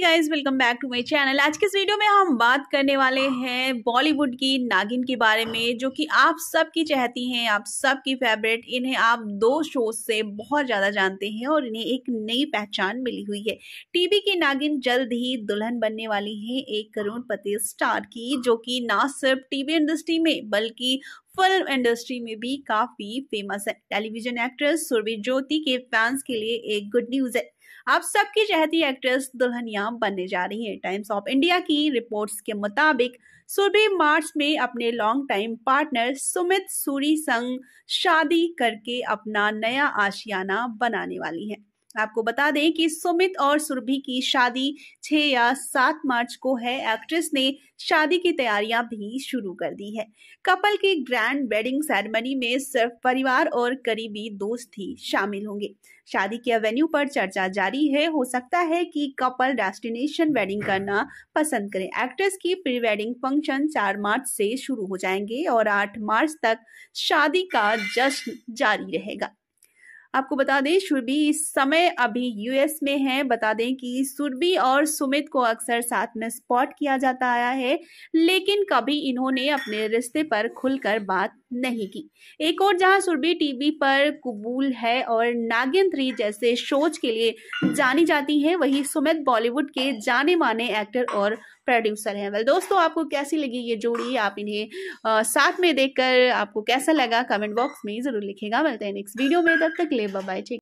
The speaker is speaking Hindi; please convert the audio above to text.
guys welcome back to my channel आज के इस वीडियो में हम बात करने वाले हैं बॉलीवुड की नागिन के बारे में जो कि आप सबकी चाहती हैं आप सबकी फेवरेट इन्हें आप दो शो से बहुत ज़्यादा जानते हैं और इन्हें एक नई पहचान मिली हुई है टीवी की नागिन जल्द ही दुल्हन बनने वाली है एक करोड़पति स्टार की जो कि ना सिर्फ टीवी इंडस्ट्री में बल्कि फिल्म इंडस्ट्री में भी काफ़ी फेमस है टेलीविजन एक्ट्रेस सुरभि ज्योति के फैंस के लिए एक गुड न्यूज़ है अब सबकी चहती एक्ट्रेस दुल्हनिया बनने जा रही हैं टाइम्स ऑफ इंडिया की रिपोर्ट्स के मुताबिक सुरभि मार्च में अपने long time partner Sumit Suri संग शादी करके अपना नया आशियाना बनाने वाली हैं आपको बता दें कि सुमित और सुरभि की शादी 6 या 7 मार्च को है एक्ट्रेस ने शादी की तैयारियां भी शुरू कर दी है कपल की ग्रैंड वेडिंग सेरेमनी में सिर्फ परिवार और करीबी दोस्त ही शामिल होंगे शादी के वेन्यू पर चर्चा जारी है हो सकता है कि कपल डेस्टिनेशन वेडिंग करना पसंद करें एक्ट्रेस की प्री वेडिंग फंक्शन 4 मार्च से शुरू हो जाएंगे और 8 मार्च तक शादी का जश्न जारी रहेगा आपको बता दें सुरभि इस समय अभी यूएस में हैं बता दें कि सुरभि और सुमित को अक्सर साथ में स्पॉट किया जाता आया है लेकिन कभी इन्होंने अपने रिश्ते पर खुलकर बात नहीं की एक और जहां सुरभि टीवी पर कबूल है और नागिन थ्री जैसे शोज के लिए जानी जाती हैं वही सुमित बॉलीवुड के जाने माने एक्टर और प्रोड्यूसर हैं वेल दोस्तों आपको कैसी लगी ये जोड़ी आप इन्हें आ, साथ में देखकर आपको कैसा लगा कमेंट बॉक्स में ज़रूर लिखेगा मिलते हैं नेक्स्ट वीडियो में तब तक ले बाय